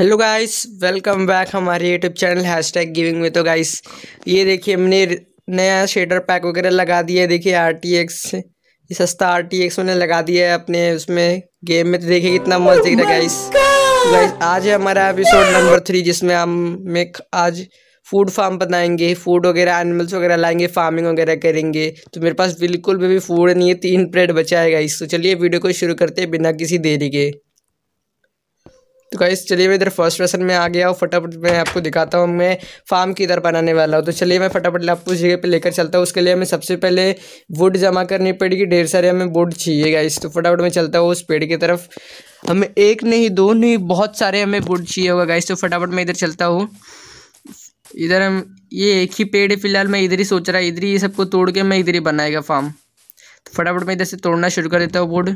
Hello guys welcome back हमारे YouTube channel hashtag giving में तो गाइस ये देखिए हमने नया शेडर पैक वगैरह लगा दिया है देखिए आर टी एक्स ये सस्ता आर टी एक्स उन्हें लगा दिया है अपने उसमें गेम में तो देखिए कितना मस्त दिख रहा है गाइस गाइस oh तो आज है हमारा एपिसोड नंबर थ्री जिसमें हम में आज फूड फार्म बनाएंगे फूड वगैरह एनिमल्स वगैरह लाएंगे फार्मिंग वगैरह करेंगे तो मेरे पास बिल्कुल भी फूड नहीं है तीन प्लेट बचा है गाइस तो चलिए वीडियो को शुरू करते हैं बिना किसी देरी के तो गाइस चलिए मैं इधर फर्स्ट पर्सन में आ गया हूँ फटाफट मैं आपको दिखाता हूँ मैं फार्म की इधर बनाने वाला हूँ तो चलिए मैं फटाफट आपको उस जगह पे लेकर चलता हूँ उसके लिए हमें सबसे पहले वुड जमा करनी पड़ेगी ढेर सारे हमें वुड चाहिए गाइस तो फटाफट मैं चलता हूँ उस पेड़ की तरफ हमें एक नहीं दो नहीं बहुत सारे हमें वुड चाहिए होगा गाइस तो फटाफट मैं इधर चलता हूँ इधर हम ये एक ही पेड़ है फिलहाल मैं इधर ही सोच रहा इधर ही ये सबको तोड़ के मैं इधर ही बनाएगा फार्म तो फटाफट मैं इधर से तोड़ना शुरू कर देता हूँ वुड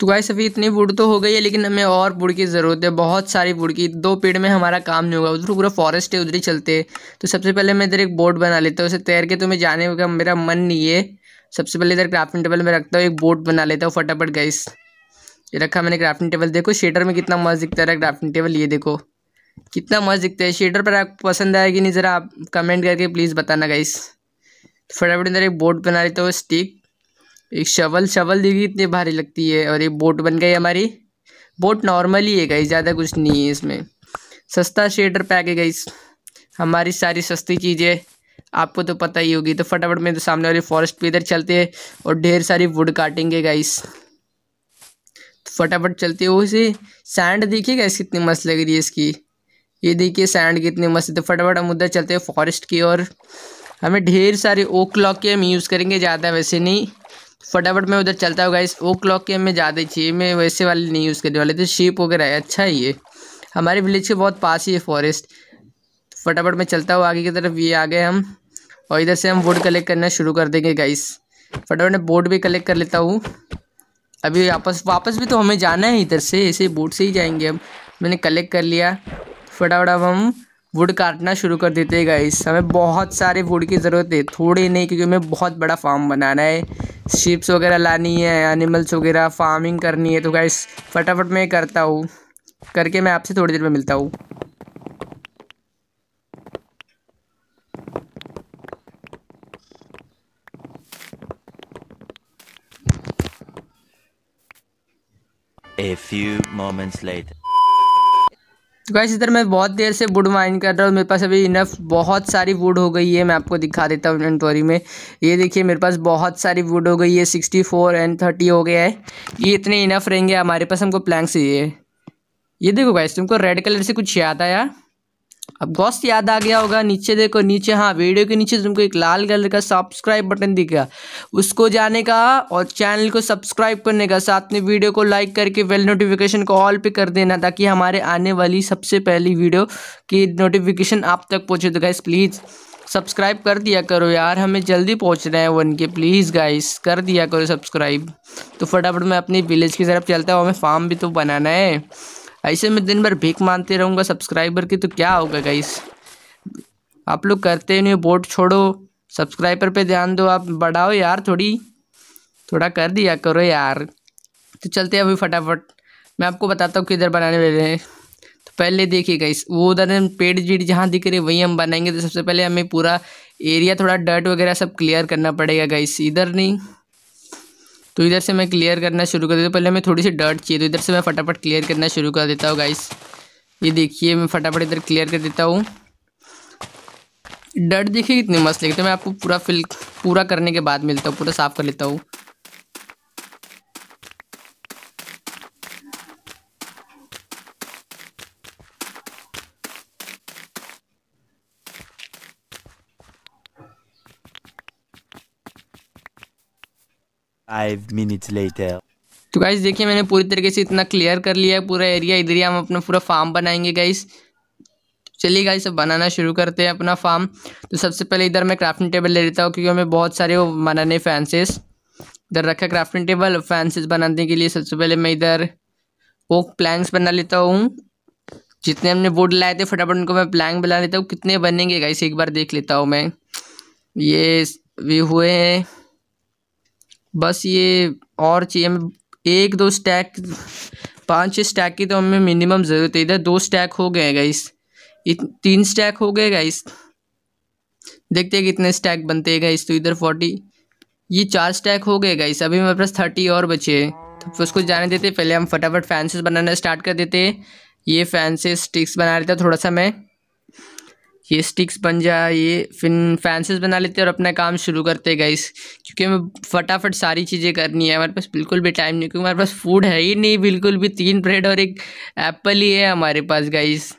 तो गाइस अभी इतनी बुढ़ तो हो गई है लेकिन हमें और बुढ़ की ज़रूरत है बहुत सारी बुढ़ की दो पेड़ में हमारा काम नहीं होगा उधर पूरा फॉरेस्ट है उधर ही चलते तो सबसे पहले मैं इधर एक बोट बना लेता हूँ उसे तैर के तुम्हें तो जाने का मेरा मन नहीं है सबसे पहले इधर क्राफ्टिंग टेबल में रखता हूँ एक बोट बना लेता हूँ फटाफट गाइस ये रखा मैंने क्राफ्टिंग टेबल देखो शेटर में कितना मस्त दिखता है क्राफ्टिंग टेबल ये देखो कितना मस्त दिखता है शेटर पर आपको पसंद आया कि नहीं ज़रा आप कमेंट करके प्लीज़ बताना गाइस तो फटाफट इधर एक बोट बना लेता हूँ स्टिक एक शवल शवल देखिए इतनी भारी लगती है और एक बोट बन गई हमारी बोट नॉर्मल ही है गई ज़्यादा कुछ नहीं है इसमें सस्ता शेडर पैक है गई हमारी सारी सस्ती चीज़ें आपको तो पता ही होगी तो फटाफट में तो सामने वाली फॉरेस्ट पे इधर चलते हैं और ढेर सारी वुड काटेंगे गाइस तो फटाफट चलते हो इसे सैंड देखिए गाइस कितनी मस्त लग रही है इसकी ये देखिए सैंड कितनी मस्त है तो फटाफट हम उधर चलते हैं फॉरेस्ट की और हमें ढेर सारे ओ क्लॉक के हम यूज़ करेंगे ज़्यादा वैसे नहीं फटाफट में उधर चलता हूँ गाइस ओ क्लॉक के हमें ज़्यादा चाहिए मैं वैसे वाले नहीं यूज़ करने वाले तो शीप वगैरह है अच्छा है ये हमारे विलेज के बहुत पास ही है फॉरेस्ट फटाफट में चलता हूँ आगे की तरफ ये आ गए हम और इधर से हम वोट कलेक्ट करना शुरू कर देंगे गाइस फटाफट में बोट भी कलेक्ट कर लेता हूँ अभी वापस वापस भी तो हमें जाना है इधर से ऐसे बोट से ही जाएंगे हम मैंने कलेक्ट कर लिया फटाफट अब हम वुड काटना शुरू कर देते हैं गाइस हमें बहुत सारे वुड की ज़रूरत है थोड़े नहीं क्योंकि हमें बहुत बड़ा फार्म बनाना है शिप्स वगैरह लानी है एनिमल्स वगैरह फार्मिंग करनी है तो गाइस फटाफट मैं करता हूँ करके मैं आपसे थोड़ी देर में मिलता हूँ A few moments later. तो गाइस इधर मैं बहुत देर से वुड माइन कर रहा हूँ मेरे पास अभी इनफ बहुत सारी वुड हो गई है मैं आपको दिखा देता हूँ इन्वेंटरी में ये देखिए मेरे पास बहुत सारी वुड हो गई है सिक्सटी फोर एंड थर्टी हो गया है ये इतने इनफ रहेंगे हमारे पास हमको प्लैंक्स ये ये देखो गाइस तुमको रेड कलर से कुछ याद आया अब गौर याद आ गया होगा नीचे देखो नीचे हाँ वीडियो के नीचे तुमको एक लाल कलर का सब्सक्राइब बटन दिखेगा उसको जाने का और चैनल को सब्सक्राइब करने का साथ में वीडियो को लाइक करके वेल नोटिफिकेशन को ऑल पे कर देना ताकि हमारे आने वाली सबसे पहली वीडियो की नोटिफिकेशन आप तक पहुँचे तो गाइस प्लीज़ सब्सक्राइब कर दिया करो यार हमें जल्दी पहुँच रहे हैं वन के प्लीज़ गाइस कर दिया करो सब्सक्राइब तो फटाफट मैं अपनी विलेज की तरफ चलता हूँ हमें फार्म भी तो बनाना है ऐसे में दिन भर भीख मानते रहूँगा सब्सक्राइबर की तो क्या होगा गाइस आप लोग करते नहीं बोट छोड़ो सब्सक्राइबर पे ध्यान दो आप बढ़ाओ यार थोड़ी थोड़ा कर दिया करो यार तो चलते हैं अभी फटाफट मैं आपको बताता हूँ किधर बनाने वाले हैं तो पहले देखिए गाइस वो उधर पेड़ जीड़ जहाँ दिख रही है वहीं हम बनाएंगे तो सबसे पहले हमें पूरा एरिया थोड़ा डर्ट वगैरह सब क्लियर करना पड़ेगा गाइस इधर नहीं तो इधर से मैं क्लियर करना शुरू कर देता हूँ पहले हमें थोड़ी सी डर्ट चाहिए तो इधर से मैं फटाफट क्लियर करना शुरू कर देता हूँ गाइस ये देखिए मैं फटाफट इधर क्लियर कर देता हूँ डर्ट देखिए कितनी मस्त लगी तो मैं आपको पूरा फिल पूरा करने के बाद मिलता हूँ पूरा साफ़ कर लेता हूँ फाइव मिनट्स लेटर तो गाइस देखिए मैंने पूरी तरीके से इतना क्लियर कर लिया है पूरा एरिया इधर ही हम अपना पूरा फार्म बनाएंगे गाइस चलिए गाइस अब बनाना शुरू करते हैं अपना फार्म तो सबसे पहले इधर मैं क्राफ्टिंग टेबल ले लेता हूँ क्योंकि हमें बहुत सारे वो बनाने फैंसेस इधर रखा क्राफ्टिंग टेबल फैंसेस बनाने के लिए सबसे पहले मैं इधर वो प्लैंक्स बना लेता हूँ जितने हमने वुड लाए थे फटाफट उनको मैं प्लैंक बना लेता हूँ कितने बनेंगे गाइस एक बार देख लेता हूँ मैं ये भी हुए हैं बस ये और चाहिए हमें मतलब एक दो स्टैक पाँच छः स्टैक की तो हमें मिनिमम ज़रूरत है इधर दो स्टैक हो गए गाइस तीन स्टैक हो गए गाइस देखते हैं कितने स्टैक बनते हैं गाइस तो इधर फोर्टी ये चार स्टैक हो गए गाइस अभी हमारे पास थर्टी और बचे हैं तो उसको जाने देते पहले हम फटाफट फैंसेस बनाना स्टार्ट कर देते ये फैंसेस स्टिक्स बना थे थोड़ा सा मैं ये स्टिक्स बन जाए ये फिर फैंसेस बना लेते हैं और अपना काम शुरू करते हैं गाइस क्योंकि हमें फटाफट सारी चीज़ें करनी है हमारे पास बिल्कुल भी टाइम नहीं क्योंकि हमारे पास फूड है ही नहीं बिल्कुल भी तीन ब्रेड और एक एप्पल ही है हमारे पास गाइस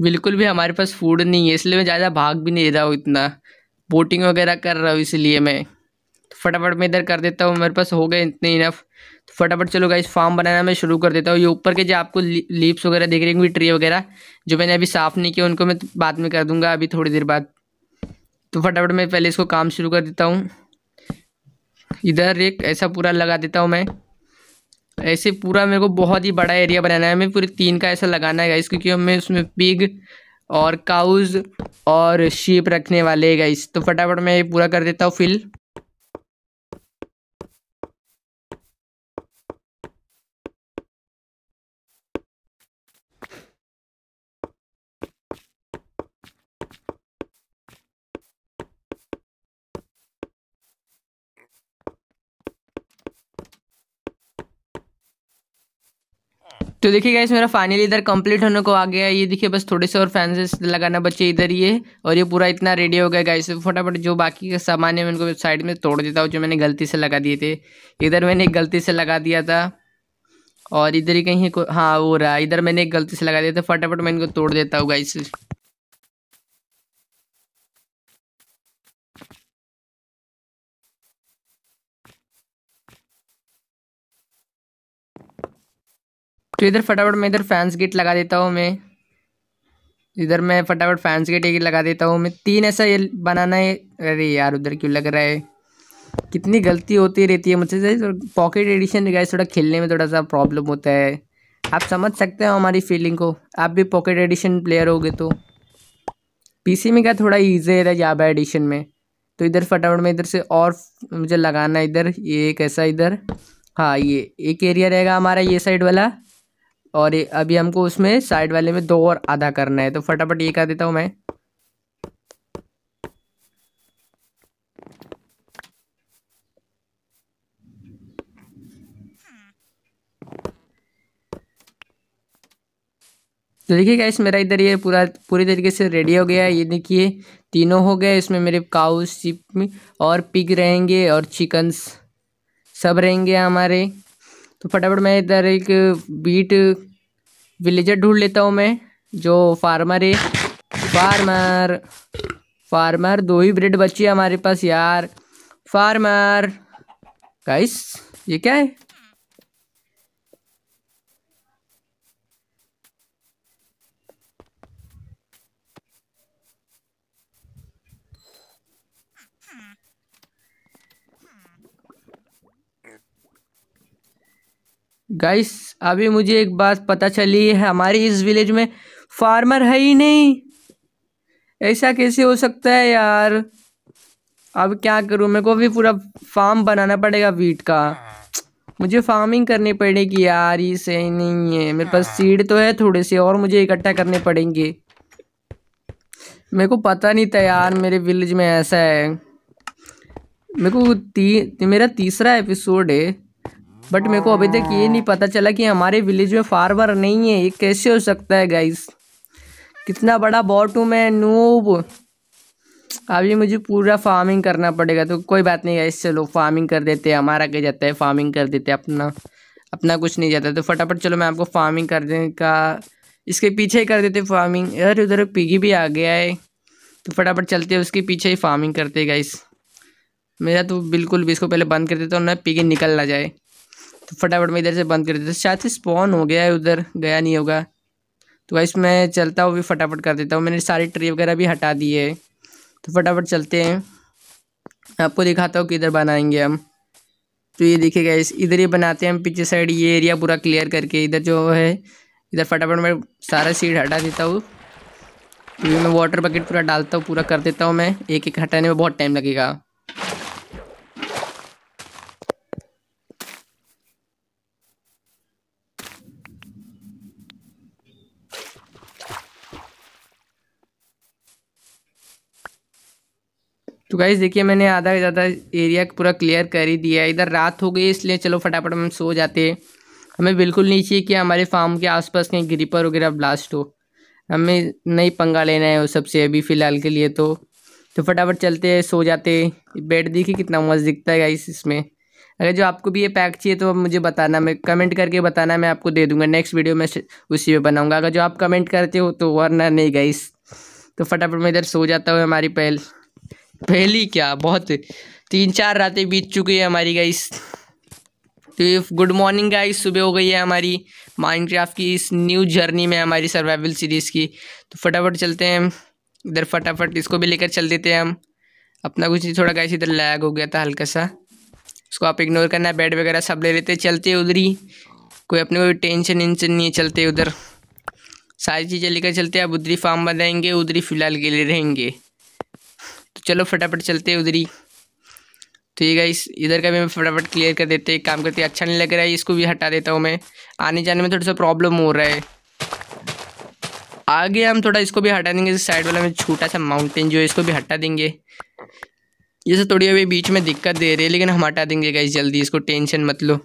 बिल्कुल भी हमारे पास फूड नहीं है इसलिए मैं ज़्यादा भाग भी नहीं रहा हूँ इतना बोटिंग वगैरह कर रहा हूँ इसलिए मैं तो फटाफट मैं इधर कर देता हूँ मेरे पास हो गए इतने इनफ फटाफट चलो गाइस फार्म बनाना मैं शुरू कर देता हूँ ये ऊपर के जो आपको लीव्स वगैरह देख रहे होंगे ट्री वगैरह जो मैंने अभी साफ़ नहीं किया उनको मैं बाद में कर दूंगा अभी थोड़ी देर बाद तो फटाफट मैं पहले इसको काम शुरू कर देता हूँ इधर एक ऐसा पूरा लगा देता हूँ मैं ऐसे पूरा मेरे को बहुत ही बड़ा एरिया बनाना है हमें पूरे तीन का ऐसा लगाना है गाइस क्योंकि हमें उसमें पिग और काउज और शीप रखने वाले गाइस तो फटाफट मैं ये पूरा कर देता हूँ फिल तो देखिए गाइस मेरा फाइनली इधर कंप्लीट होने को आ गया ये देखिए बस थोड़े से और फैंसेस लगाना बचे इधर ये और ये पूरा इतना रेडी हो गया गाइस फटाफट जो बाकी का सामान है मैं उनको साइड में तोड़ देता हूँ जो मैंने गलती से लगा दिए थे इधर मैंने एक गलती से लगा दिया था और इधर ही कहीं हाँ वो रहा इधर मैंने एक गलती से लगा दिया था फटाफट मैं इनको तोड़ देता हूँ गाइस तो इधर फटाफट मैं इधर फैंस गेट लगा देता हूँ मैं इधर मैं फटाफट फैंस गेट एक लगा देता हूँ मैं तीन ऐसा ये बनाना है अरे यार उधर क्यों लग रहा है कितनी गलती होती रहती है मुझसे गाइस पॉकेट एडिशन गाइस थोड़ा खेलने में थोड़ा सा प्रॉब्लम होता है आप समझ सकते हो हमारी फीलिंग को आप भी पॉकेट एडिशन प्लेयर होगे तो पीसी में क्या थोड़ा ईजी है जाबा एडिशन में तो इधर फटाफट में इधर से और मुझे लगाना इधर ये एक ऐसा इधर हाँ ये एक एरिया रहेगा हमारा ये साइड वाला और ये अभी हमको उसमें साइड वाले में दो और आधा करना है तो फटाफट ये कर देता हूँ मैं तो देखिए गाइस मेरा इधर ये पूरा पूरी तरीके से रेडी हो गया है ये देखिए तीनों हो गए इसमें मेरे काउस चिप और पिग रहेंगे और चिकन्स सब रहेंगे हमारे तो फटाफट मैं इधर एक बीट विलेजर ढूंढ लेता हूँ मैं जो फार्मर है फार्मर फार्मर दो ही ब्रेड बची है हमारे पास यार फार्मर गाइस ये क्या है गाइस अभी मुझे एक बात पता चली है हमारे इस विलेज में फार्मर है ही नहीं ऐसा कैसे हो सकता है यार अब क्या करूँ मेरे को भी पूरा फार्म बनाना पड़ेगा वीट का मुझे फार्मिंग करनी पड़ेगी यार ये सही नहीं है मेरे पास सीड हाँ। तो है थोड़े से और मुझे इकट्ठा करने पड़ेंगे मेरे को पता नहीं था यार मेरे विलेज में ऐसा है मेरे को ती, मेरा तीसरा एपिसोड है बट मेरे को अभी तक ये नहीं पता चला कि हमारे विलेज में फार्मर नहीं है ये कैसे हो सकता है गाइस कितना बड़ा बॉट हूँ मैं नूब अभी मुझे पूरा फार्मिंग करना पड़ेगा तो कोई बात नहीं गाइस चलो फार्मिंग कर देते हैं हमारा क्या जाता है फार्मिंग कर देते अपना अपना कुछ नहीं जाता तो फटाफट चलो मैं आपको फार्मिंग करने का इसके पीछे ही कर देते फार्मिंग यार उधर पिगी भी आ गया है तो फटाफट चलते हैं उसके पीछे ही फार्मिंग करते गाइस मेरा तो बिल्कुल भी इसको पहले बंद कर देता हूँ ना पीगी निकल ना जाए तो फटाफट में इधर से बंद कर देता शायद स्पॉन हो गया है उधर गया नहीं होगा तो वैसे मैं चलता हूँ भी फटाफट कर देता हूँ मैंने सारी ट्री वगैरह भी हटा दी है तो फटाफट चलते हैं आपको दिखाता हूँ कि इधर बनाएंगे हम तो ये देखिए इस इधर ही बनाते हैं हम पीछे साइड ये एरिया पूरा क्लियर करके इधर जो है इधर फटाफट मैं सारा सीड हटा देता हूँ तो मैं वाटर बकेट पूरा डालता हूँ पूरा कर देता हूँ मैं एक एक हटाने में बहुत टाइम लगेगा तो गाइज देखिए मैंने आधा ज़्यादा एरिया पूरा क्लियर कर ही दिया है इधर रात हो गई इसलिए चलो फटाफट हम सो जाते हैं हमें बिल्कुल नहीं चाहिए कि हमारे फार्म के आसपास कहीं ग्रीपर वगैरह ब्लास्ट हो हमें नहीं पंगा लेना है वो सबसे अभी फ़िलहाल के लिए तो तो फटाफट चलते हैं सो जाते बेड देखिए कितना मस्त दिखता है गाइस इसमें अगर जो आपको भी ये पैक चाहिए तो मुझे बताना मैं कमेंट करके बताना मैं आपको दे दूँगा नेक्स्ट वीडियो में उसी में बनाऊँगा अगर जो आप कमेंट करते हो तो वरना नहीं गाइस तो फटाफट मैं इधर सो जाता हूँ हमारी पहल पहली क्या बहुत तीन चार रातें बीत चुकी है हमारी गाइस तो गुड मॉर्निंग गाइस सुबह हो गई है हमारी माइनक्राफ्ट की इस न्यू जर्नी में हमारी सर्वाइवल सीरीज़ की तो फटाफट चलते हैं इधर फटाफट इसको भी लेकर चल देते हैं हम अपना कुछ थोड़ा गाइस इधर लैग हो गया था हल्का सा उसको आप इग्नोर करना बेड वगैरह सब ले लेते चलते उधर ही कोई अपने कोई टेंशन वेंशन नहीं है चलते उधर सारी चीज़ें लेकर चलते आप उधरी फार्म बनाएंगे उधरी फ़िलहाल के लिए रहेंगे तो चलो फटाफट चलते हैं उधर ही तो ये गाइस इधर का भी मैं फटाफट क्लियर कर देते हैं काम करते अच्छा नहीं लग रहा है इसको भी हटा देता हूँ मैं आने जाने में थोड़ा सा प्रॉब्लम हो रहा है आगे हम थोड़ा इसको भी हटा देंगे साइड वाला में छोटा सा माउंटेन जो है इसको भी हटा देंगे ये सब थोड़ी अभी बीच में दिक्कत दे रही है लेकिन हम हटा देंगे गाइस जल्दी इसको टेंशन मत लो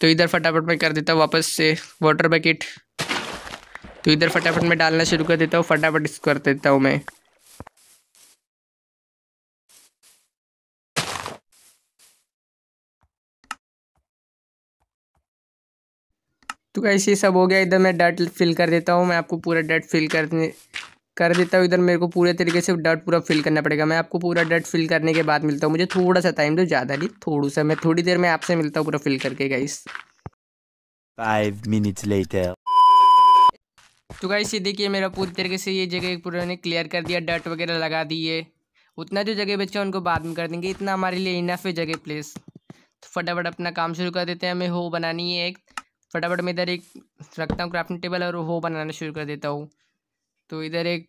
तो इधर फटाफट में कर देता हूँ वापस से वाटर बकेट तो इधर फटाफट में डालना शुरू कर देता हूँ फटाफट इसको कर देता हूँ मैं तो कैसे सब हो गया इधर मैं डट फिल कर देता हूँ मैं आपको पूरा डट फिल कर कर देता हूँ इधर मेरे को पूरे तरीके से डट पूरा फिल करना पड़ेगा मैं आपको पूरा डट फिल करने के बाद मिलता हूँ मुझे थोड़ा सा टाइम दो ज़्यादा नहीं थोड़ा सा मैं थोड़ी देर में आपसे मिलता हूँ पूरा फिल करके गाइस फाइव मिनट्स लेटर तो गाइस ये देखिए मेरा पूरी तरीके से ये जगह पूरा ने क्लियर कर दिया डट वगैरह लगा दिए उतना जो जगह बच्चा उनको बाद में कर देंगे इतना हमारे लिए इनफ है जगह प्लेस तो फटाफट अपना काम शुरू कर देते हैं हमें हो बनानी है एक फटाफट मैं इधर एक रखता हूँ क्राफ्टिंग टेबल और वो बनाना शुरू कर देता हूँ तो इधर एक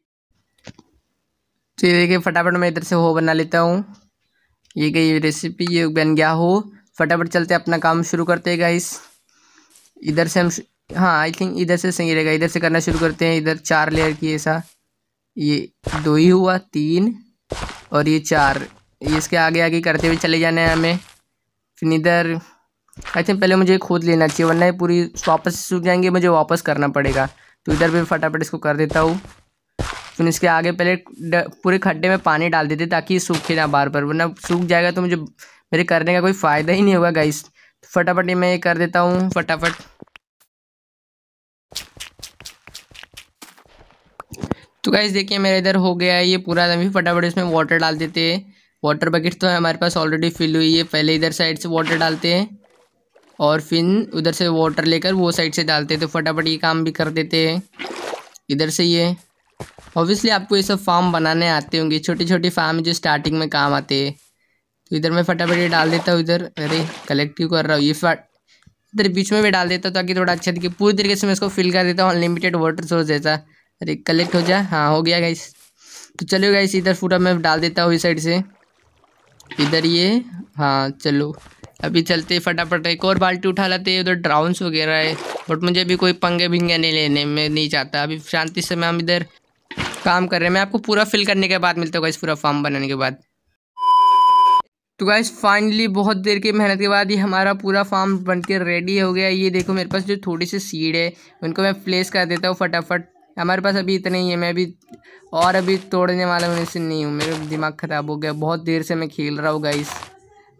तो ये देखिए फटाफट मैं इधर से हो बना लेता हूँ ये गई रेसिपी ये बन गया हो फटाफट चलते अपना काम शुरू करते हैं गाइस इधर से हम हाँ आई थिंक इधर से सही रहेगा इधर से करना शुरू करते हैं इधर चार लेयर की ऐसा ये दो ही हुआ तीन और ये चार ये इसके आगे आगे करते हुए चले जाना है हमें फिर इधर आई थिंक पहले मुझे खोद लेना चाहिए वरना ये पूरी वापस सूख जाएंगे मुझे वापस करना पड़ेगा तो इधर भी फटाफट इसको कर देता हूँ फिर इसके आगे पहले पूरे खड्डे में पानी डाल देते ताकि सूखे ना बार बार वरना सूख जाएगा तो मुझे मेरे करने का कोई फ़ायदा ही नहीं होगा गाइस तो फटाफट ये मैं ये कर देता हूँ फटाफट तो गाइस देखिए मेरा इधर हो गया है ये पूरा अभी फटाफट इसमें वाटर डाल देते हैं वाटर बकेट तो हमारे पास ऑलरेडी फिल हुई है पहले इधर साइड से वाटर डालते हैं और फिर उधर से वाटर लेकर वो साइड से डालते तो फटाफट ये काम भी कर देते हैं इधर से ये ऑब्वियसली आपको ये सब फार्म बनाने आते होंगे छोटे छोटे फार्म जो स्टार्टिंग में काम आते हैं तो इधर मैं फटाफट ये डाल देता हूँ इधर अरे कलेक्ट क्यों कर रहा हूँ ये फट इधर बीच में भी डाल देता हूँ ताकि थोड़ा अच्छा दिखे पूरी तरीके से मैं इसको फिल कर देता हूँ अनलिमिटेड वाटर सोर्स जैसा अरे कलेक्ट हो जाए हाँ हो गया गाइस तो चलो गाइस इधर फूटा मैं डाल देता हूँ इस साइड से इधर ये हाँ चलो अभी चलते फटाफट एक और बाल्टी उठा लेते हैं उधर ड्राउंस वगैरह है बट मुझे अभी कोई पंगे भिंगे नहीं लेने में नहीं चाहता अभी शांति से मैं हम इधर काम कर रहे हैं मैं आपको पूरा फिल करने के बाद मिलता हूँ इस पूरा फॉर्म बनाने के बाद तो गाइस फाइनली बहुत देर की मेहनत के बाद ये हमारा पूरा फार्म के रेडी हो गया ये देखो मेरे पास जो थोड़ी सी सीड है उनको मैं प्लेस कर देता हूँ फटाफट हमारे पास अभी इतने ही है मैं अभी और अभी तोड़ने वाला मेरे से नहीं हूँ मेरा दिमाग ख़राब हो गया बहुत देर से मैं खेल रहा हूँ गाइस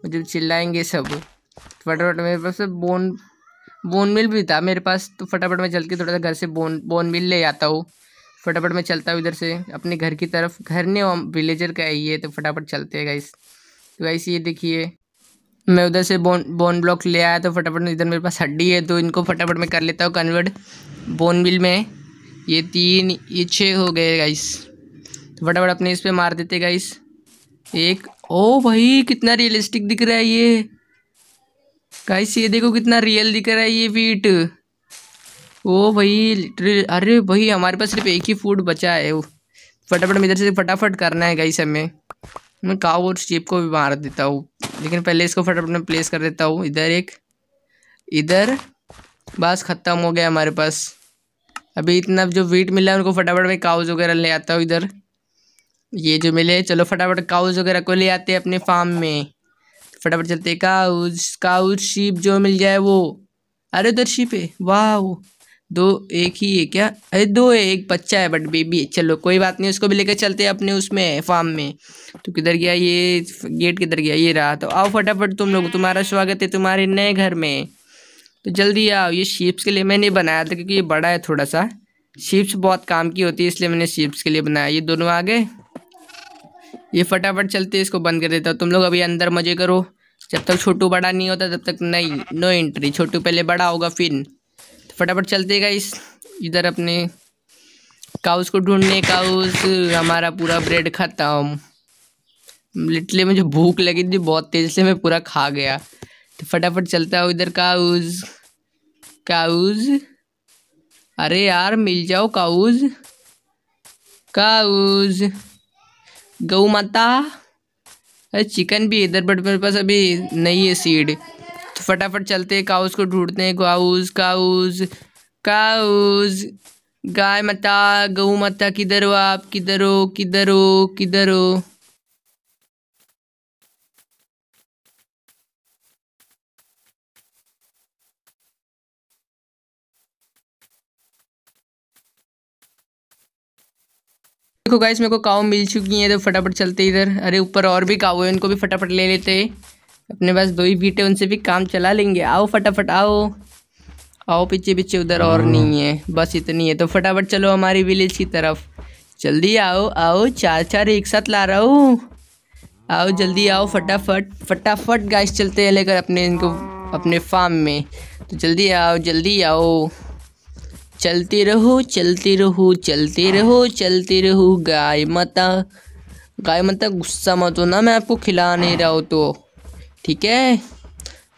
जब तो चिल्लाएंगे सब फटाफट मेरे पास बोन बोन मिल भी था मेरे पास तो फटाफट मैं चल के थोड़ा सा घर से बोन बोन मिल ले आता हूँ फटाफट मैं चलता हूँ इधर से अपने घर की तरफ घर ने विलेजर का है तो फटाफट चलते हैं गाइस तो गाइस ये देखिए मैं उधर से बोन बोन ब्लॉक ले आया तो फटाफट इधर मेरे पास हड्डी है तो इनको फटाफट मैं कर लेता हूँ कन्वर्ट बोन मिल में ये तीन ये छः हो गए गाइस तो फटाफट अपने इस पर मार देते गाइस एक ओ भाई कितना रियलिस्टिक दिख रहा है ये गाइस ये देखो कितना रियल दिख रहा है ये वीट ओ भाई अरे भाई हमारे पास सिर्फ एक ही फूड बचा है वो फटाफट में इधर से फटाफट करना है गाइस हमें मैं काव और चीप को भी मार देता हूँ लेकिन पहले इसको फटाफट में प्लेस कर देता हूँ इधर एक इधर बस ख़त्म हो गया हमारे पास अभी इतना जो वीट मिला है उनको फटाफट में काउज वगैरह ले आता हूँ इधर ये जो मिले चलो फटाफट काउज वगैरह को ले आते हैं अपने फार्म में फटाफट चलते काउज काउज शीप जो मिल जाए वो अरे उधर शीप है वाह दो एक ही है क्या अरे दो है एक बच्चा है बट बेबी चलो कोई बात नहीं उसको भी लेकर चलते हैं अपने उसमें फार्म में तो किधर गया ये गेट किधर गया ये रहा तो आओ फटाफट तुम लोग तुम्हारा स्वागत है तुम्हारे नए घर में तो जल्दी आओ ये शीप्स के लिए मैंने बनाया था क्योंकि ये बड़ा है थोड़ा सा शीप्स बहुत काम की होती है इसलिए मैंने शीप्स के लिए बनाया ये दोनों आ गए ये फटाफट चलते इसको बंद कर देता हूँ तुम लोग अभी अंदर मजे करो जब तक छोटू बड़ा नहीं होता तब तक नहीं नो एंट्री छोटू पहले बड़ा होगा फिर तो फटाफट चलते गए इस इधर अपने काउस को ढूंढने काउस हमारा पूरा ब्रेड हूँ लिटली मुझे भूख लगी थी बहुत तेज़ से मैं पूरा खा गया तो फटाफट चलता हूँ इधर काउज काउज अरे यार मिल जाओ काउज काउज गौ माता अरे चिकन भी इधर बट मेरे पास अभी नहीं है सीड तो फटाफट चलते हैं काउस को ढूंढते हैं काउस काउस काउस गाय माता गऊ माता किधर हो आप किधर हो किधर हो किधर हो देखो गाइस मेरे को काव मिल चुकी है तो फटाफट चलते इधर अरे ऊपर और भी काव है उनको भी फटाफट ले लेते अपने पास दो ही बीटे उनसे भी काम चला लेंगे आओ फटाफट आओ आओ पीछे पीछे उधर और हाँ। नहीं है बस इतनी है तो फटाफट चलो हमारी विलेज की तरफ जल्दी आओ आओ चार चार एक साथ ला रहा हूँ आओ जल्दी आओ फटाफट फटाफट गाइस चलते हैं लेकर अपने इनको अपने फार्म में तो जल्दी आओ जल्दी आओ चलते रहो चलते रहो चलते रहो चलते रहो गाय माता गाय माता गुस्सा मत हो ना मैं आपको खिला नहीं रहा हूँ तो ठीक है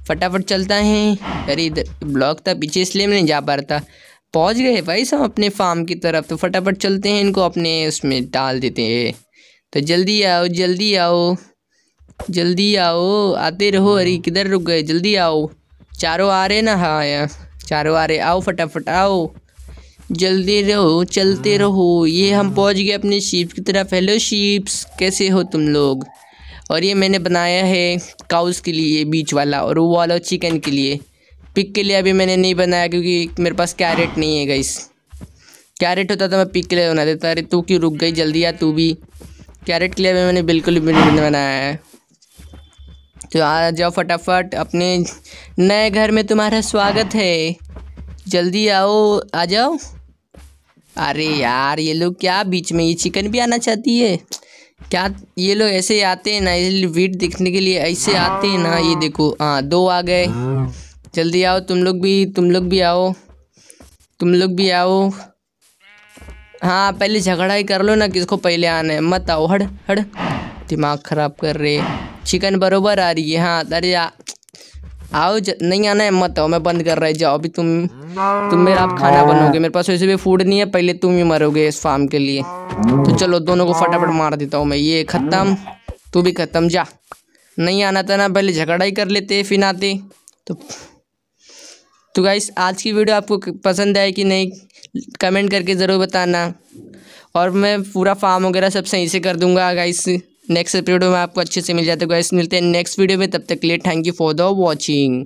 फटाफट चलता है अरे इधर ब्लॉक था पीछे इसलिए मैं नहीं जा पा रहा था पहुँच गए भाई सब अपने फार्म की तरफ तो फटाफट चलते हैं इनको अपने उसमें डाल देते हैं तो जल्दी आओ जल्दी आओ जल्दी आओ आते रहो अरे किधर रुक गए जल्दी आओ चारों आ रहे ना हाँ यार चारों आ रहे आओ फटाफट आओ जल्दी रहो चलते हाँ। रहो ये हम हाँ। पहुंच गए अपने शीप की तरफ हेलो शीप्स कैसे हो तुम लोग और ये मैंने बनाया है काउस के लिए बीच वाला और वो वाला चिकन के लिए पिक के लिए अभी मैंने नहीं बनाया क्योंकि मेरे पास कैरेट नहीं है गई कैरेट होता तो मैं पिक के लिए बना देता अरे तू क्यों रुक गई जल्दी आ तू भी कैरेट के लिए भी मैंने बिल्कुल भी नहीं बनाया है तो आ जाओ फटाफट अपने नए घर में तुम्हारा स्वागत है जल्दी आओ आ जाओ अरे यार ये लोग क्या बीच में ये चिकन भी आना चाहती है क्या ये लोग ऐसे आते हैं ना इसलिए वीट दिखने के लिए ऐसे आते हैं ना ये देखो हाँ दो आ गए जल्दी आओ तुम लोग भी तुम लोग भी आओ तुम लोग भी आओ हाँ पहले झगड़ा ही कर लो ना किसको पहले आना है मत आओ हड़ हड़ दिमाग ख़राब कर रहे चिकन बरोबर आ रही है हाँ अरे आओ नहीं आना है मत आओ मैं बंद कर रहा जाओ अभी तुम तुम मेरा आप खाना हाँ। बनोगे मेरे पास वैसे भी फूड नहीं है पहले तुम ही मरोगे इस फार्म के लिए तो हाँ। चलो दोनों को फटाफट मार देता हूँ मैं ये ख़त्म तू भी ख़त्म जा नहीं आना था ना पहले झगड़ा ही कर लेते फिर आते तो तो गाइस आज की वीडियो आपको पसंद आए कि नहीं कमेंट करके ज़रूर बताना और मैं पूरा फार्म वगैरह सब सही से कर दूंगा गाइस नेक्स्ट एपिसोड में आपको अच्छे से मिल हैं गाइस मिलते हैं नेक्स्ट वीडियो में तब तक के लिए thank you for the watching